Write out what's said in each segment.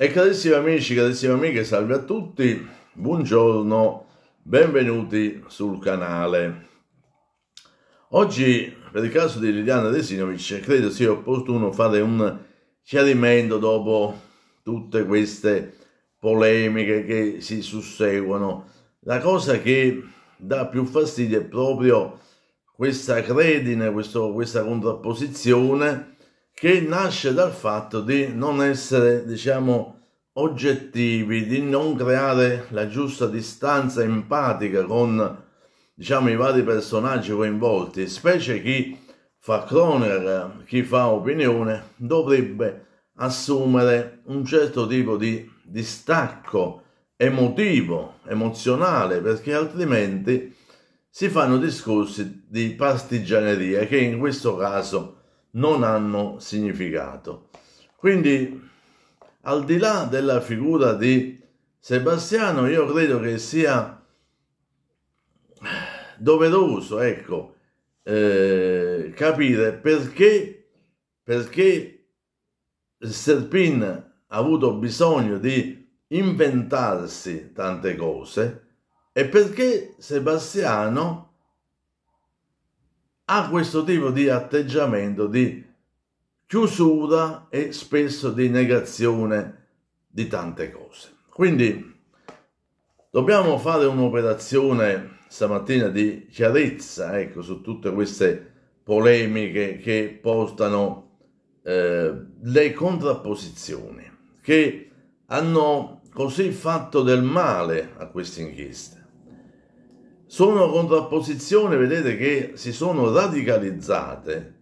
E carissimi amici, carissime amiche, salve a tutti, buongiorno, benvenuti sul canale. Oggi, per il caso di Liliana Desinovic, credo sia opportuno fare un chiarimento dopo tutte queste polemiche che si susseguono. La cosa che dà più fastidio è proprio questa credine, questo, questa contrapposizione che nasce dal fatto di non essere, diciamo, oggettivi, di non creare la giusta distanza empatica con, diciamo, i vari personaggi coinvolti, specie chi fa cronaca, chi fa opinione, dovrebbe assumere un certo tipo di distacco emotivo, emozionale, perché altrimenti si fanno discorsi di partigianeria che in questo caso non hanno significato. Quindi, al di là della figura di Sebastiano, io credo che sia doveroso, ecco, eh, capire perché, perché Serpin ha avuto bisogno di inventarsi tante cose e perché Sebastiano ha questo tipo di atteggiamento di chiusura e spesso di negazione di tante cose. Quindi dobbiamo fare un'operazione stamattina di chiarezza ecco, su tutte queste polemiche che portano eh, le contrapposizioni che hanno così fatto del male a queste inchieste sono contrapposizioni, vedete, che si sono radicalizzate,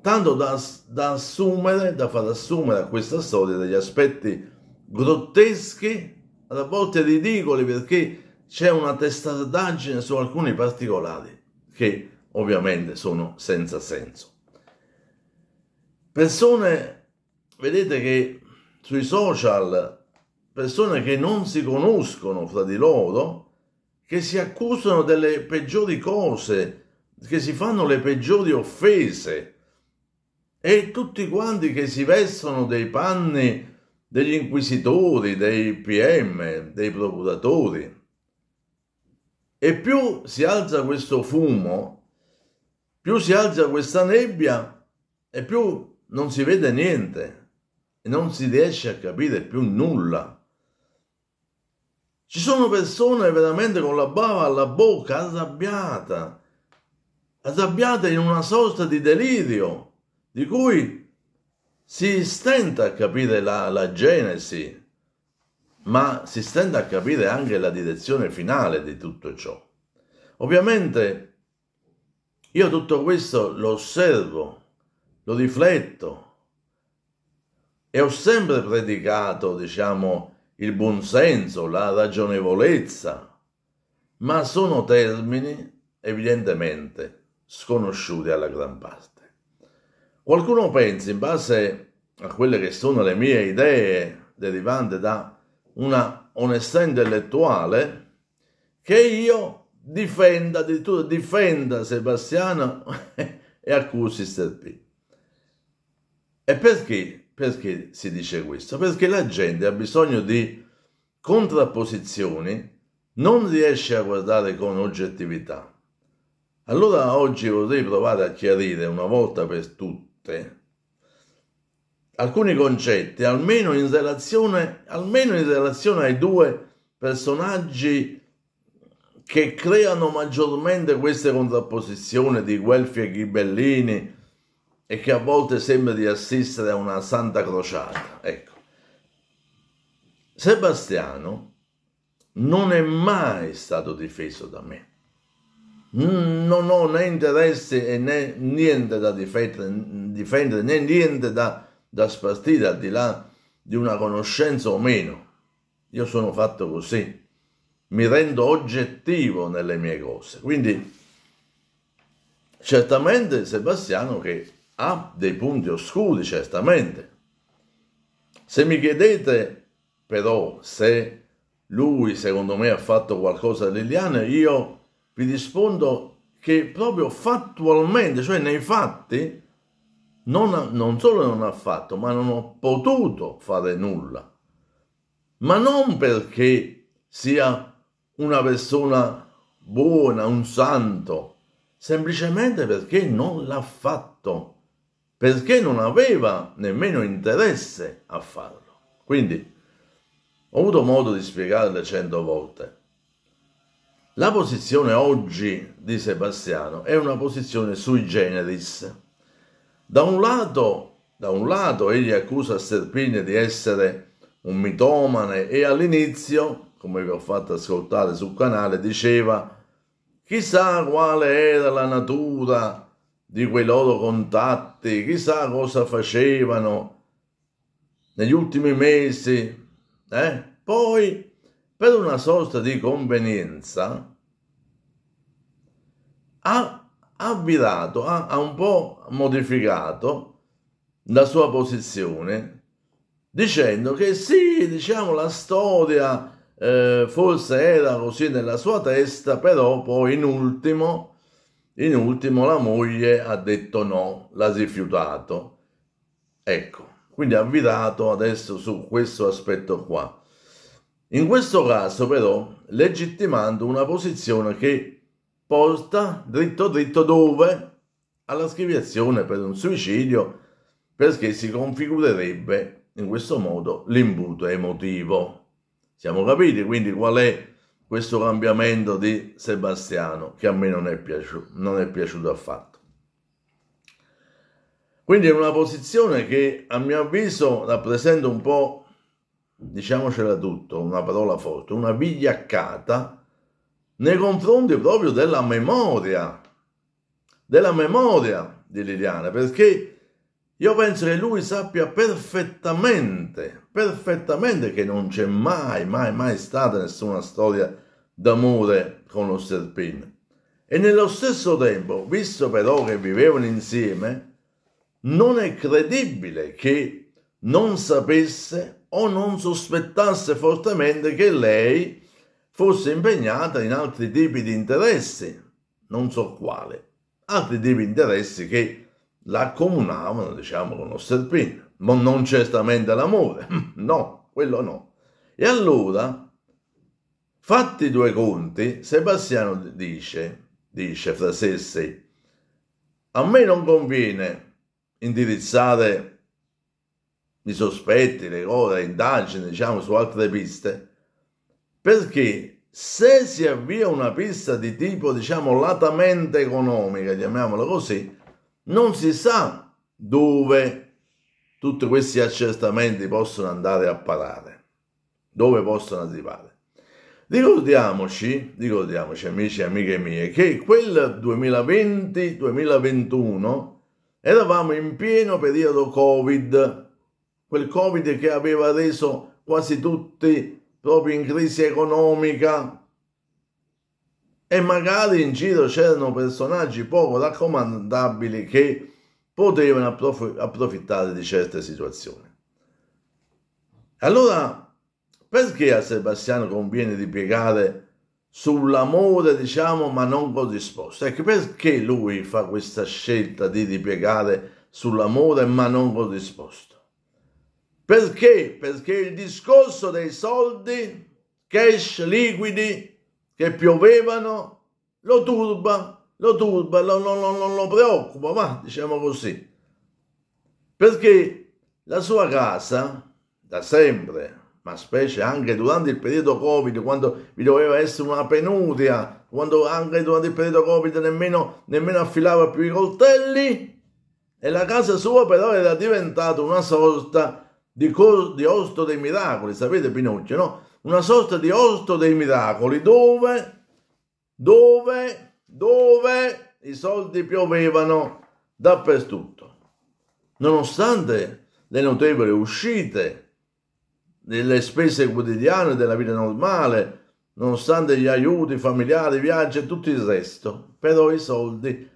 tanto da, da, assumere, da far assumere a questa storia degli aspetti grotteschi, a volte ridicoli, perché c'è una testardaggine su alcuni particolari che ovviamente sono senza senso. Persone, vedete che sui social, persone che non si conoscono fra di loro, che si accusano delle peggiori cose, che si fanno le peggiori offese e tutti quanti che si vestono dei panni degli inquisitori, dei PM, dei procuratori. E più si alza questo fumo, più si alza questa nebbia e più non si vede niente e non si riesce a capire più nulla. Ci sono persone veramente con la bava alla bocca, arrabbiata, arrabbiata in una sorta di delirio, di cui si stenta a capire la, la genesi, ma si stenta a capire anche la direzione finale di tutto ciò. Ovviamente io tutto questo lo osservo, lo rifletto e ho sempre predicato, diciamo, il buonsenso, la ragionevolezza, ma sono termini evidentemente sconosciuti alla gran parte. Qualcuno pensa, in base a quelle che sono le mie idee derivate da una onestà intellettuale, che io difenda, addirittura difenda Sebastiano e accusi Serpì. E perché? perché si dice questo? Perché la gente ha bisogno di contrapposizioni, non riesce a guardare con oggettività. Allora oggi vorrei provare a chiarire una volta per tutte alcuni concetti, almeno in relazione, almeno in relazione ai due personaggi che creano maggiormente queste contrapposizioni di Guelfi e Ghibellini e che a volte sembra di assistere a una santa crociata. Ecco, Sebastiano non è mai stato difeso da me. Non ho né interessi e né niente da difendere, difendere né niente da, da spartire al di là di una conoscenza o meno. Io sono fatto così. Mi rendo oggettivo nelle mie cose. Quindi certamente Sebastiano che ha dei punti oscuri certamente. Se mi chiedete però se lui secondo me ha fatto qualcosa a Liliana, io vi rispondo che proprio fattualmente, cioè nei fatti, non, ha, non solo non ha fatto, ma non ho potuto fare nulla. Ma non perché sia una persona buona, un santo, semplicemente perché non l'ha fatto perché non aveva nemmeno interesse a farlo. Quindi ho avuto modo di spiegarle cento volte. La posizione oggi di Sebastiano è una posizione sui generis. Da un lato, da un lato egli accusa Sterpini di essere un mitomane e all'inizio, come vi ho fatto ascoltare sul canale, diceva chissà quale era la natura di quei loro contatti, chissà cosa facevano negli ultimi mesi. Eh? Poi, per una sorta di convenienza, ha, ha ha, ha un po' modificato la sua posizione dicendo che sì, diciamo la storia eh, forse era così nella sua testa, però poi in ultimo in ultimo la moglie ha detto no, l'ha rifiutato. Ecco, quindi ha avvisato adesso su questo aspetto qua. In questo caso però legittimando una posizione che porta dritto dritto dove? Alla scriviazione per un suicidio perché si configurerebbe in questo modo l'imbuto emotivo. Siamo capiti quindi qual è questo cambiamento di Sebastiano che a me non è piaciuto, non è piaciuto affatto. Quindi è una posizione che a mio avviso rappresenta un po', diciamocela tutto, una parola forte, una vigliaccata nei confronti proprio della memoria, della memoria di Liliana, perché io penso che lui sappia perfettamente, perfettamente che non c'è mai, mai, mai stata nessuna storia d'amore con lo serpino. E nello stesso tempo, visto però che vivevano insieme, non è credibile che non sapesse o non sospettasse fortemente che lei fosse impegnata in altri tipi di interessi, non so quale, altri tipi di interessi che l'accomunavano, diciamo, con lo sterpino, ma non certamente l'amore, no, quello no. E allora, fatti due conti, Sebastiano dice, dice fra sé e sé, a me non conviene indirizzare i sospetti, le cose, le indagini, diciamo, su altre piste, perché se si avvia una pista di tipo, diciamo, latamente economica, chiamiamola così, non si sa dove tutti questi accertamenti possono andare a parare, dove possono arrivare. Ricordiamoci, ricordiamoci amici e amiche mie, che quel 2020-2021 eravamo in pieno periodo Covid, quel Covid che aveva reso quasi tutti proprio in crisi economica, e magari in giro c'erano personaggi poco raccomandabili che potevano approf- approfittare di certe situazioni. Allora, perché a Sebastiano conviene ripiegare sull'amore, diciamo, ma non corrisposto? Ecco, perché lui fa questa scelta di ripiegare sull'amore, ma non corrisposto? Perché? Perché il discorso dei soldi, cash liquidi che piovevano, lo turba, lo turba, lo, lo, lo, lo preoccupa, ma diciamo così. Perché la sua casa, da sempre, ma specie anche durante il periodo Covid, quando vi doveva essere una penuria, quando anche durante il periodo Covid nemmeno, nemmeno affilava più i coltelli, e la casa sua però era diventata una sorta di, di osto dei miracoli, sapete Pinocchio, no? Una sorta di osto dei miracoli dove dove, dove i soldi piovevano dappertutto. Nonostante le notevoli uscite delle spese quotidiane della vita normale, nonostante gli aiuti familiari, viaggi e tutto il resto, però i soldi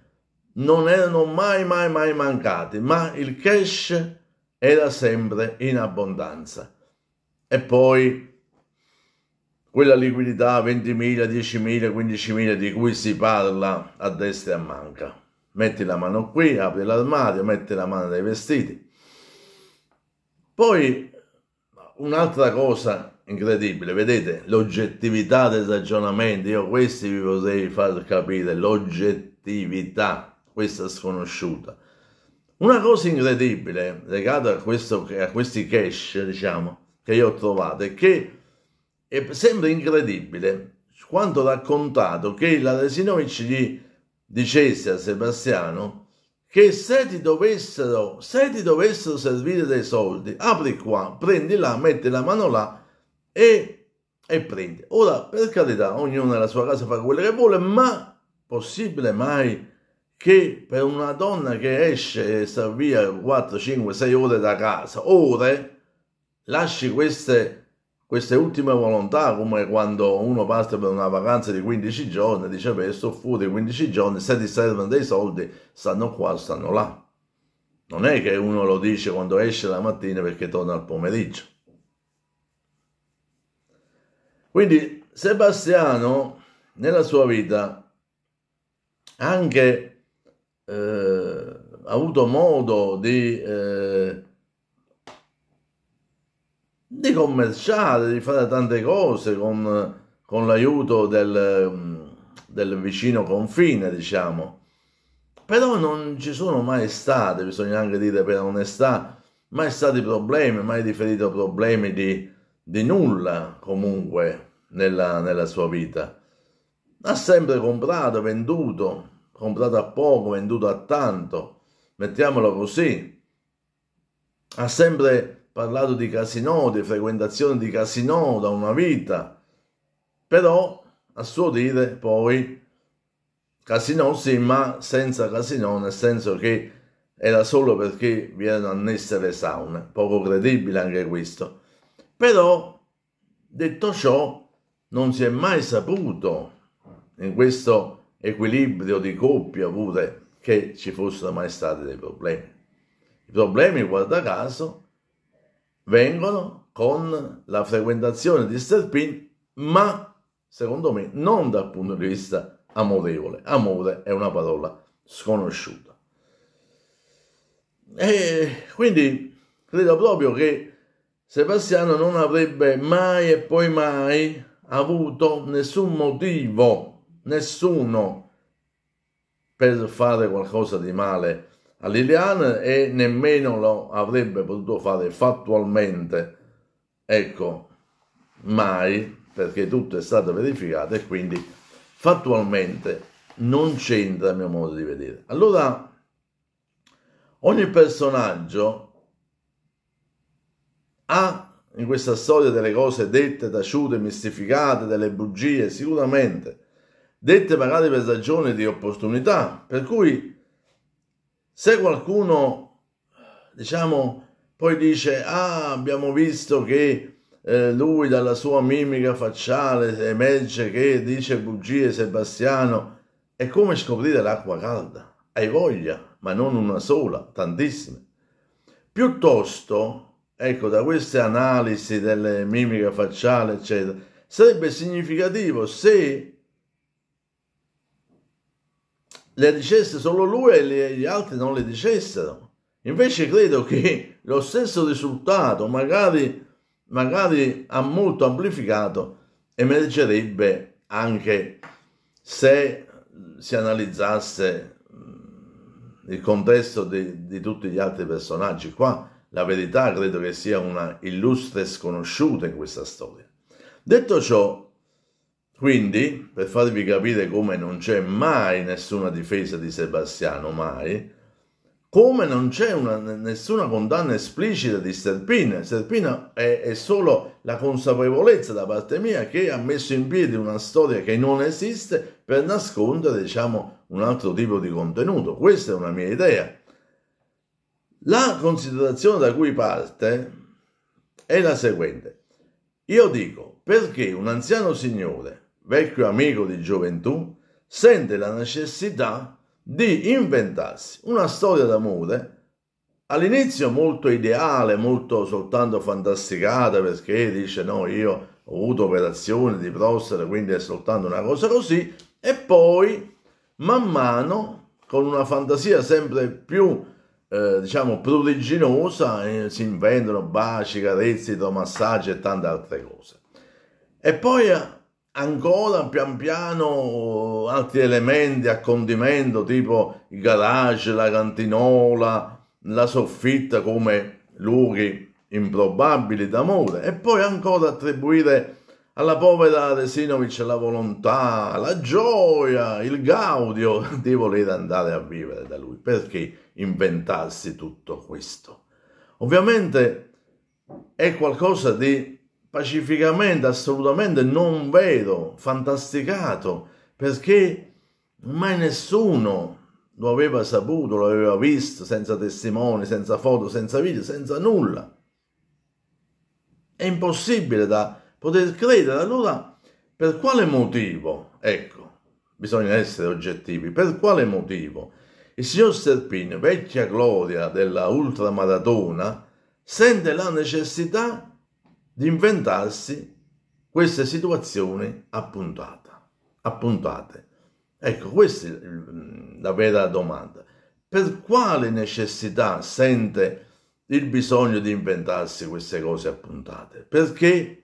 non erano mai mai mai mancati, ma il cash era sempre in abbondanza. E poi quella liquidità 20.000, 10.000, 15.000 di cui si parla a destra e a manca. Metti la mano qui, apri l'armadio, metti la mano dai vestiti. Poi un'altra cosa incredibile, vedete l'oggettività del ragionamento, io questi vi potrei far capire, l'oggettività, questa sconosciuta. Una cosa incredibile legata a, questo, a questi cash, diciamo, che io ho trovato è che e sembra incredibile quanto raccontato che la Resinovic gli dicesse a Sebastiano che se ti dovessero, se ti dovessero servire dei soldi, apri qua, prendi là, metti la mano là e, e prendi. Ora, per carità, ognuno nella sua casa fa quello che vuole, ma possibile mai che per una donna che esce e sta via 4, 5, 6 ore da casa, ore, lasci queste queste ultime volontà, come quando uno parte per una vacanza di 15 giorni, dice beh, sto fuori 15 giorni, se ti servono dei soldi, stanno qua, stanno là. Non è che uno lo dice quando esce la mattina perché torna al pomeriggio. Quindi Sebastiano nella sua vita anche eh, ha avuto modo di eh, di commerciare, di fare tante cose con, con l'aiuto del, del, vicino confine, diciamo. Però non ci sono mai state, bisogna anche dire per onestà, mai stati problemi, mai riferito problemi di, di nulla comunque nella, nella sua vita ha sempre comprato, venduto, comprato a poco, venduto a tanto, mettiamolo così, ha sempre parlato di casino, di frequentazione di casino da una vita, però a suo dire poi casino sì, ma senza casino, nel senso che era solo perché vi erano annesse le saune, poco credibile anche questo. Però, detto ciò, non si è mai saputo in questo equilibrio di coppia pure che ci fossero mai stati dei problemi. I problemi, guarda caso, vengono con la frequentazione di Sterpin, ma secondo me non dal punto di vista amorevole. Amore è una parola sconosciuta. E quindi credo proprio che Sebastiano non avrebbe mai e poi mai avuto nessun motivo, nessuno, per fare qualcosa di male a Liliana e nemmeno lo avrebbe potuto fare fattualmente, ecco, mai, perché tutto è stato verificato e quindi fattualmente non c'entra a mio modo di vedere. Allora, ogni personaggio ha in questa storia delle cose dette, taciute, mistificate, delle bugie, sicuramente, dette magari per ragioni di opportunità, per cui se qualcuno, diciamo, poi dice, ah, abbiamo visto che eh, lui dalla sua mimica facciale emerge che dice bugie Sebastiano, è come scoprire l'acqua calda. Hai voglia, ma non una sola, tantissime. Piuttosto, ecco, da queste analisi delle mimiche facciali, eccetera, sarebbe significativo se le dicesse solo lui e gli altri non le dicessero. Invece credo che lo stesso risultato, magari, magari molto amplificato, emergerebbe anche se si analizzasse il contesto di, di, tutti gli altri personaggi. Qua la verità credo che sia una illustre sconosciuta in questa storia. Detto ciò, quindi, per farvi capire come non c'è mai nessuna difesa di Sebastiano, mai, come non c'è una, nessuna condanna esplicita di Serpina. Serpina è, è, solo la consapevolezza da parte mia che ha messo in piedi una storia che non esiste per nascondere, diciamo, un altro tipo di contenuto. Questa è una mia idea. La considerazione da cui parte è la seguente. Io dico, perché un anziano signore vecchio amico di gioventù, sente la necessità di inventarsi una storia d'amore all'inizio molto ideale, molto soltanto fantasticata perché dice no, io ho avuto operazioni di prostata, quindi è soltanto una cosa così, e poi man mano con una fantasia sempre più eh, diciamo prodiginosa eh, si inventano baci, carezze, massaggi e tante altre cose. E poi eh, ancora pian piano altri elementi a condimento tipo il garage, la cantinola, la soffitta come luoghi improbabili d'amore e poi ancora attribuire alla povera Resinovic la volontà, la gioia, il gaudio di voler andare a vivere da lui. Perché inventarsi tutto questo? Ovviamente è qualcosa di pacificamente, assolutamente non vedo, fantasticato, perché mai nessuno lo aveva saputo, lo aveva visto, senza testimoni, senza foto, senza video, senza nulla. È impossibile da poter credere. Allora, per quale motivo? Ecco, bisogna essere oggettivi. Per quale motivo? Il signor Serpini, vecchia gloria della ultramaratona, sente la necessità di di inventarsi queste situazioni appuntate. appuntate. Ecco, questa è mm, la vera domanda. Per quale necessità sente il bisogno di inventarsi queste cose appuntate? Perché?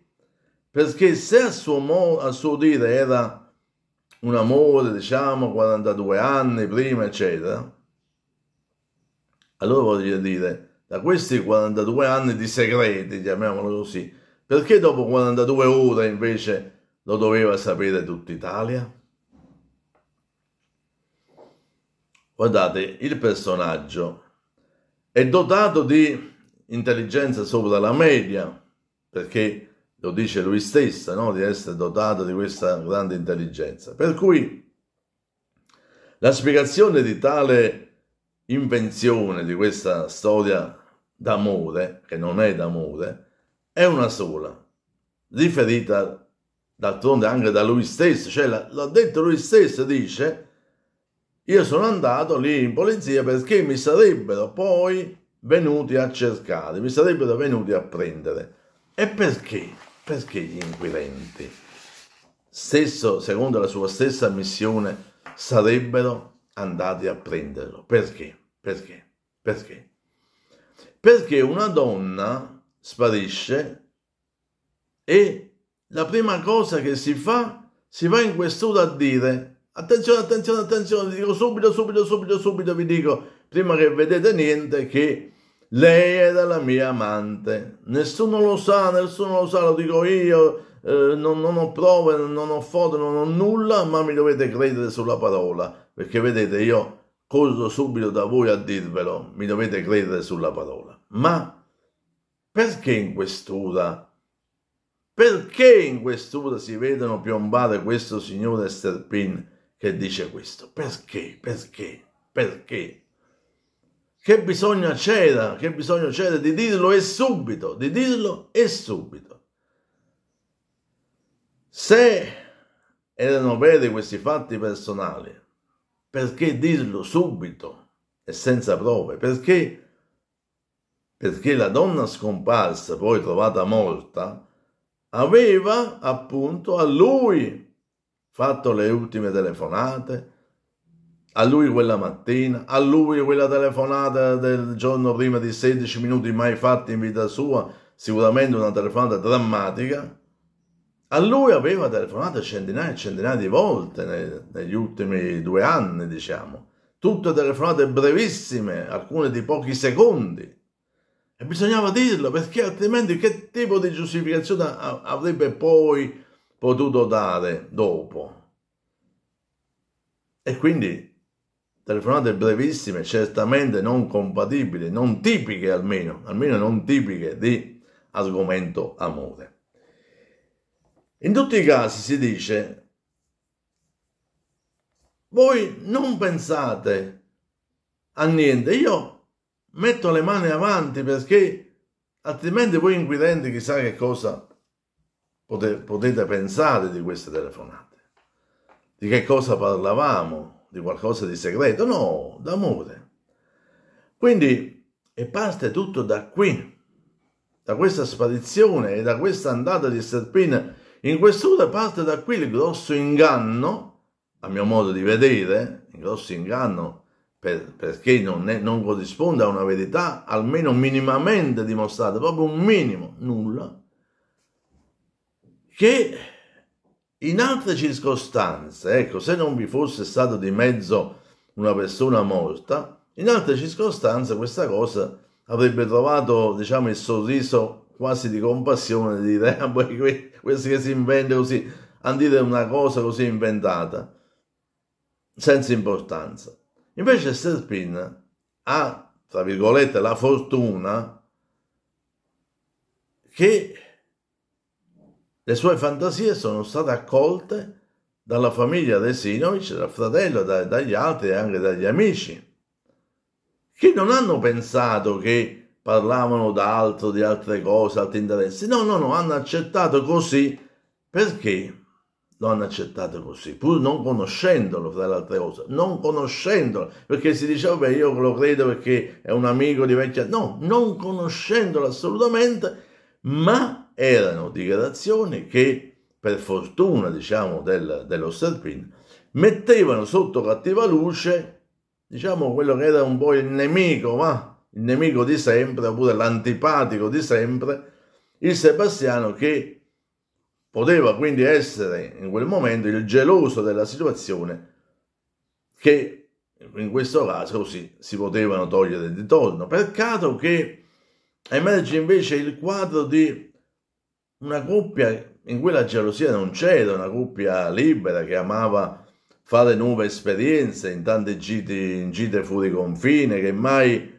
Perché se a suo, mo- a suo dire era un amore, diciamo, 42 anni prima, eccetera, allora voglio dire, da questi 42 anni di segreti, chiamiamolo così, perché dopo 42 ore invece lo doveva sapere tutta Italia? Guardate, il personaggio è dotato di intelligenza sopra la media, perché lo dice lui stesso, no? di essere dotato di questa grande intelligenza. Per cui la spiegazione di tale invenzione, di questa storia d'amore, che non è d'amore, è una sola, riferita d'altronde anche da lui stesso, cioè l'ha detto lui stesso, dice, io sono andato lì in polizia perché mi sarebbero poi venuti a cercare, mi sarebbero venuti a prendere. E perché? Perché gli inquirenti, stesso, secondo la sua stessa missione, sarebbero andati a prenderlo? Perché? Perché? Perché? Perché una donna sparisce e la prima cosa che si fa, si va in questura a dire attenzione, attenzione, attenzione, vi dico subito, subito, subito, subito, vi dico, prima che vedete niente, che lei era la mia amante. Nessuno lo sa, nessuno lo sa, lo dico io, eh, non, non, ho prove, non ho foto, non ho nulla, ma mi dovete credere sulla parola, perché vedete, io corro subito da voi a dirvelo, mi dovete credere sulla parola. Ma perché in questura? Perché in questura si vedono piombare questo signore Sterpin che dice questo? Perché? Perché? Perché? Che bisogno c'era? Che bisogno c'era di dirlo e subito? Di dirlo e subito. Se erano veri questi fatti personali, perché dirlo subito e senza prove? Perché perché la donna scomparsa, poi trovata morta, aveva appunto a lui fatto le ultime telefonate, a lui quella mattina, a lui quella telefonata del giorno prima di 16 minuti mai fatti in vita sua, sicuramente una telefonata drammatica, a lui aveva telefonato centinaia e centinaia di volte nei, negli ultimi due anni, diciamo, tutte telefonate brevissime, alcune di pochi secondi e bisognava dirlo perché altrimenti che tipo di giustificazione avrebbe poi potuto dare dopo? E quindi telefonate brevissime, certamente non compatibili, non tipiche almeno, almeno non tipiche di argomento amore. In tutti i casi si dice voi non pensate a niente. Io metto le mani avanti perché altrimenti voi inquirenti chissà che cosa potete pensare di queste telefonate. Di che cosa parlavamo? Di qualcosa di segreto? No, d'amore. Quindi, e parte tutto da qui, da questa sparizione e da questa andata di Serpina in quest'ora parte da qui il grosso inganno, a mio modo di vedere, il grosso inganno perché non, è, non, corrisponde a una verità almeno minimamente dimostrata, proprio un minimo, nulla, che in altre circostanze, ecco, se non vi fosse stato di mezzo una persona morta, in altre circostanze questa cosa avrebbe trovato, diciamo, il sorriso quasi di compassione di dire, ah, poi questi che si inventa così, a dire una cosa così inventata, senza importanza. Invece Serpin ha, tra virgolette, la fortuna che le sue fantasie sono state accolte dalla famiglia De Sinovic, dal fratello, da, dagli altri e anche dagli amici, che non hanno pensato che parlavano d'altro, di altre cose, altri interessi. No, no, no, hanno accettato così perché lo hanno accettato così, pur non conoscendolo, fra le altre cose, non conoscendolo, perché si diceva, beh, io lo credo perché è un amico di vecchia... No, non conoscendolo assolutamente, ma erano dichiarazioni che, per fortuna, diciamo, del, dello Serpin, mettevano sotto cattiva luce, diciamo, quello che era un po' il nemico, ma il nemico di sempre, oppure l'antipatico di sempre, il Sebastiano che Poteva quindi essere in quel momento il geloso della situazione che in questo caso si, si potevano togliere di torno. Peccato che emerge invece il quadro di una coppia in cui la gelosia non c'era, una coppia libera che amava fare nuove esperienze in tante gite, in gite fuori confine, che mai,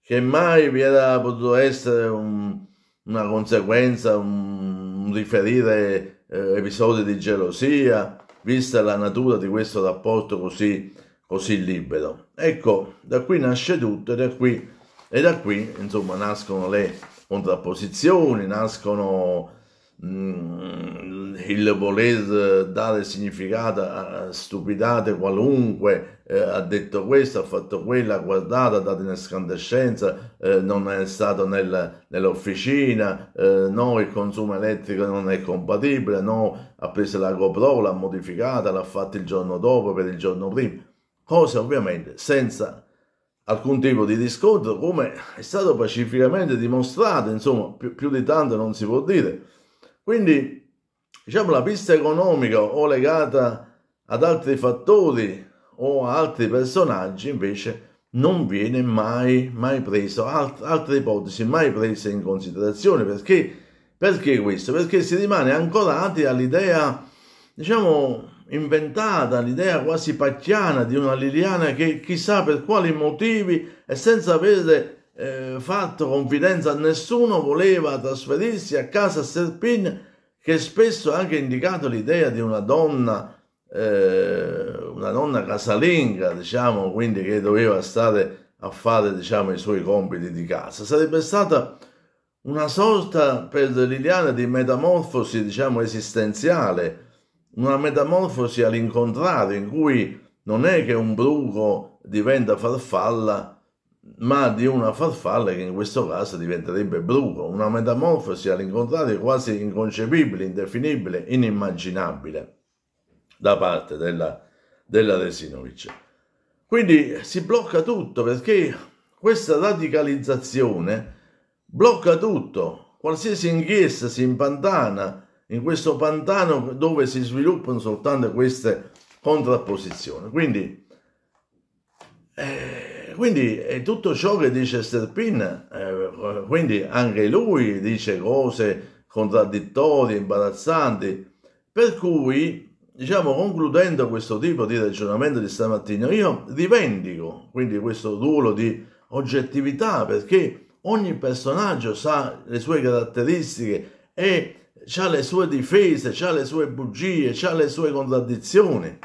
che mai vi era potuto essere un, una conseguenza, un, Mm, riferire eh, episodi di gelosia, vista la natura di questo rapporto così, così libero. Ecco, da qui nasce tutto e da qui, e da qui insomma, nascono le contrapposizioni, nascono Mm, il voler dare significato a stupidate qualunque, eh, ha detto questo, ha fatto quello, ha guardato, ha dato in escandescenza, eh, non è stato nel, nell'officina, eh, no, il consumo elettrico non è compatibile, no, ha preso la GoPro, l'ha modificata, l'ha fatta il giorno dopo per il giorno prima, cose ovviamente senza alcun tipo di discorso, come è stato pacificamente dimostrato, insomma, più, più di tanto non si può dire. Quindi, diciamo, la pista economica o legata ad altri fattori o a altri personaggi invece non viene mai, mai preso, alt- altre ipotesi mai prese in considerazione. Perché, perché questo? Perché si rimane ancorati all'idea, diciamo, inventata, all'idea quasi pacchiana di una Liliana che chissà per quali motivi e senza avere eh, fatto confidenza a nessuno, voleva trasferirsi a casa Serpin, che spesso ha anche indicato l'idea di una donna, eh, una donna casalinga, diciamo, quindi che doveva stare a fare diciamo, i suoi compiti di casa. Sarebbe stata una sorta per Liliana di metamorfosi diciamo, esistenziale, una metamorfosi all'incontrario, in cui non è che un bruco diventa farfalla, ma di una farfalla che in questo caso diventerebbe bruco, una metamorfosi all'incontrario quasi inconcepibile, indefinibile, inimmaginabile da parte della, della Resinovic. Quindi si blocca tutto perché questa radicalizzazione blocca tutto, qualsiasi inchiesta si impantana in questo pantano dove si sviluppano soltanto queste contrapposizioni. Quindi eh, quindi è eh, tutto ciò che dice Sterpin, eh, eh, quindi anche lui dice cose contraddittorie, imbarazzanti, per cui, diciamo, concludendo questo tipo di ragionamento di stamattina, io rivendico quindi questo ruolo di oggettività perché ogni personaggio sa le sue caratteristiche e ha le sue difese, ha le sue bugie, ha le sue contraddizioni.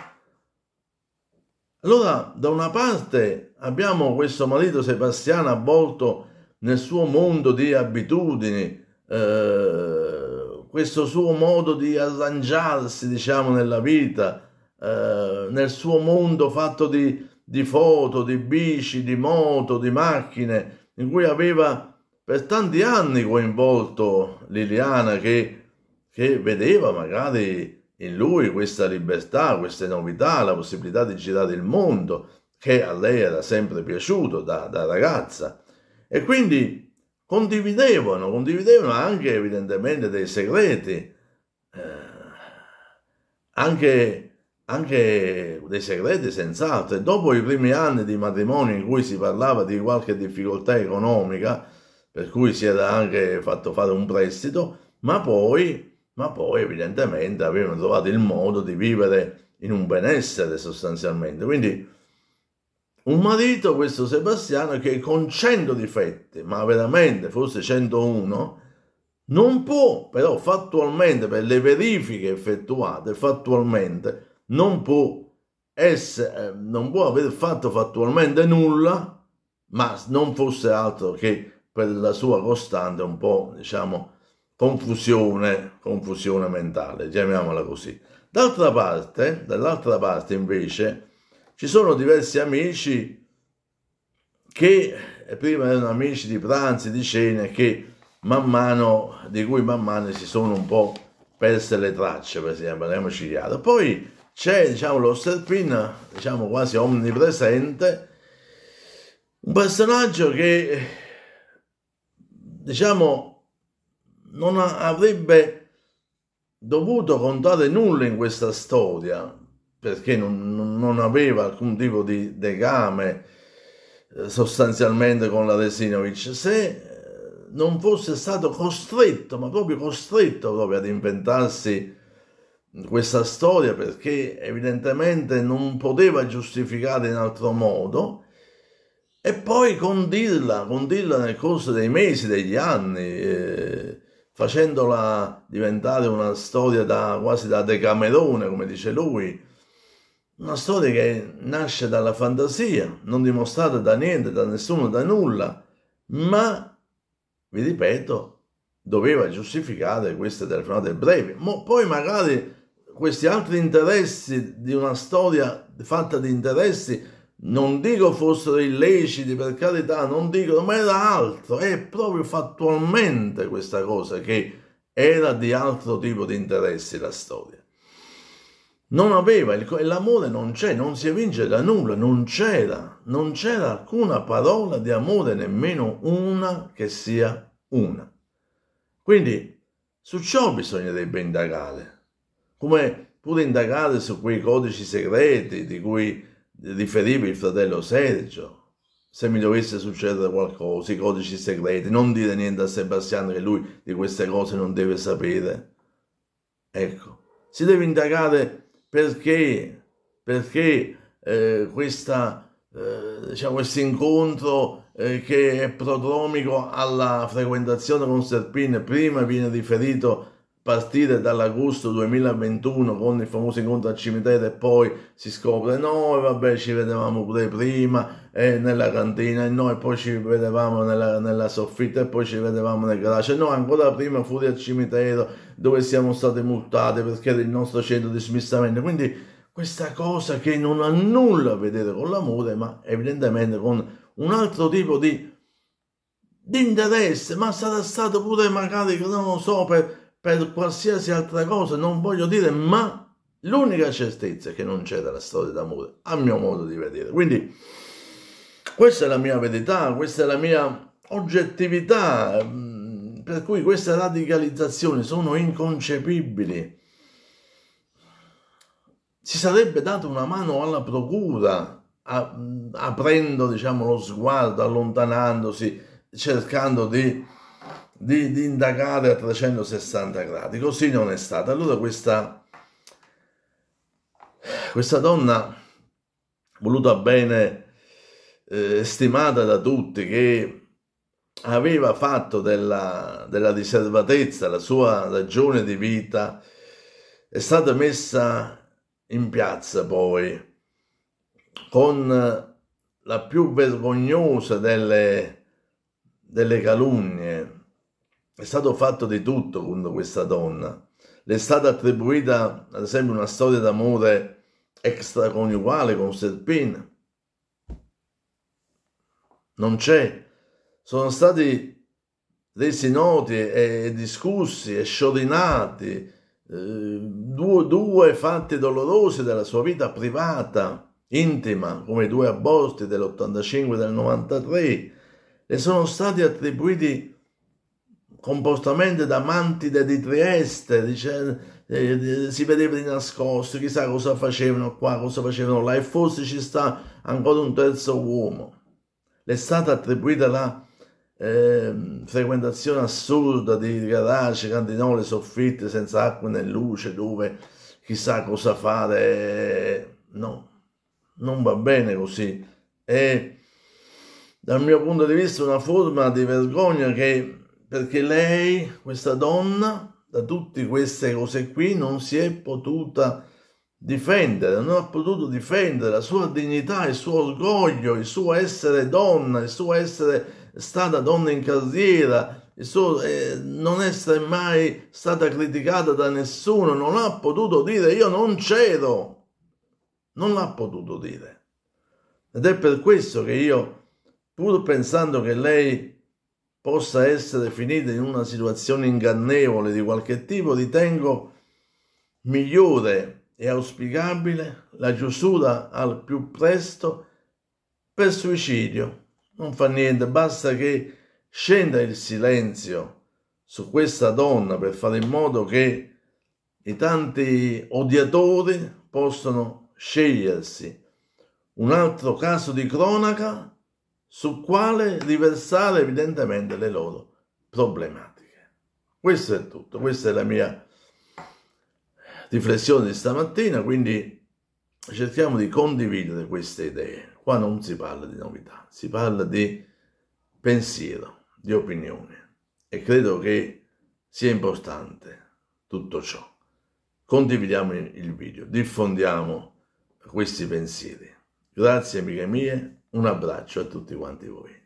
Allora, da una parte abbiamo questo marito Sebastiano avvolto nel suo mondo di abitudini, eh, questo suo modo di arrangiarsi, diciamo, nella vita, eh, nel suo mondo fatto di, di foto, di bici, di moto, di macchine, in cui aveva per tanti anni coinvolto Liliana che, che vedeva magari in lui questa libertà, queste novità, la possibilità di girare il mondo che a lei era sempre piaciuto da, da ragazza. E quindi condividevano, condividevano anche evidentemente dei segreti, eh, anche, anche dei segreti senz'altro. E dopo i primi anni di matrimonio in cui si parlava di qualche difficoltà economica, per cui si era anche fatto fare un prestito, ma poi ma poi evidentemente avevano trovato il modo di vivere in un benessere sostanzialmente. Quindi un marito, questo Sebastiano, che con 100 difetti, ma veramente forse 101, non può però fattualmente, per le verifiche effettuate, fattualmente non può, essere, eh, non può aver fatto fattualmente nulla, ma non fosse altro che per la sua costante un po', diciamo, confusione, confusione mentale, chiamiamola così. D'altra parte, dall'altra parte invece, ci sono diversi amici che prima erano amici di pranzi, di cene, che man mano, di cui man mano si sono un po' perse le tracce, per esempio, parliamoci chiaro. Poi c'è, diciamo, lo Serpin, diciamo, quasi omnipresente, un personaggio che, diciamo, non avrebbe dovuto contare nulla in questa storia perché non, non aveva alcun tipo di legame eh, sostanzialmente con la Resinovic se eh, non fosse stato costretto, ma proprio costretto proprio ad inventarsi questa storia perché evidentemente non poteva giustificare in altro modo e poi condirla, condirla nel corso dei mesi, degli anni. Eh, facendola diventare una storia da, quasi da decamerone, come dice lui, una storia che nasce dalla fantasia, non dimostrata da niente, da nessuno, da nulla, ma, vi ripeto, doveva giustificare queste telefonate brevi. Ma poi magari questi altri interessi di una storia fatta di interessi non dico fossero illeciti per carità, non dico, ma era altro, è proprio fattualmente questa cosa che era di altro tipo di interessi la storia. Non aveva, l'amore non c'è, non si evince da nulla, non c'era, non c'era alcuna parola di amore, nemmeno una che sia una. Quindi su ciò bisognerebbe indagare, come pure indagare su quei codici segreti di cui riferire il fratello Sergio se mi dovesse succedere qualcosa, i codici segreti, non dire niente a Sebastiano che lui di queste cose non deve sapere. Ecco, si deve indagare perché, perché eh, questa, eh, diciamo, questo incontro eh, che è prodromico alla frequentazione con Serpin, prima viene riferito a partire dall'agosto 2021 con il famoso incontro al cimitero e poi si scopre no e vabbè ci vedevamo pure prima e nella cantina e no e poi ci vedevamo nella, nella soffitta e poi ci vedevamo nel garage no ancora prima fuori al cimitero dove siamo stati multati perché era il nostro centro di smistamento quindi questa cosa che non ha nulla a vedere con l'amore ma evidentemente con un altro tipo di, di interesse ma sarà stato pure magari non lo so per per qualsiasi altra cosa, non voglio dire, ma l'unica certezza è che non c'è dalla storia d'amore, a mio modo di vedere. Quindi questa è la mia verità, questa è la mia oggettività, mm, per cui queste radicalizzazioni sono inconcepibili. Si sarebbe data una mano alla procura, a, mm, aprendo diciamo, lo sguardo, allontanandosi, cercando di di, di indagare a 360 gradi. Così non è stata. Allora questa, questa donna voluta bene, eh, stimata da tutti, che aveva fatto della, della riservatezza la sua ragione di vita, è stata messa in piazza poi con la più vergognosa delle, delle calunnie, è stato fatto di tutto contro questa donna. Le è stata attribuita, ad esempio, una storia d'amore extraconiugale con Serpina. Non c'è. Sono stati resi noti e, discussi e sciorinati eh, due, due fatti dolorosi della sua vita privata, intima, come i due aborti dell'85 e del 93, e sono stati attribuiti comportamenti da mantide di Trieste, dice, eh, eh, si vedeva di nascosto, chissà cosa facevano qua, cosa facevano là, e forse ci sta ancora un terzo uomo. Le è stata attribuita la eh, frequentazione assurda di garage, cantinole, soffitte senza acqua né luce, dove chissà cosa fare, eh, no, non va bene così. È dal mio punto di vista una forma di vergogna che perché lei, questa donna, da tutte queste cose qui non si è potuta difendere, non ha potuto difendere la sua dignità, il suo orgoglio, il suo essere donna, il suo essere stata donna in carriera, il suo eh, non essere mai stata criticata da nessuno, non ha potuto dire io non c'ero, non l'ha potuto dire. Ed è per questo che io, pur pensando che lei possa essere finita in una situazione ingannevole di qualche tipo, ritengo migliore e auspicabile la chiusura al più presto per suicidio. Non fa niente, basta che scenda il silenzio su questa donna per fare in modo che i tanti odiatori possano scegliersi un altro caso di cronaca su quale riversare evidentemente le loro problematiche. Questo è tutto, questa è la mia riflessione di stamattina, quindi cerchiamo di condividere queste idee. Qua non si parla di novità, si parla di pensiero, di opinione e credo che sia importante tutto ciò. Condividiamo il video, diffondiamo questi pensieri. Grazie amiche mie un abbraccio a tutti quanti voi.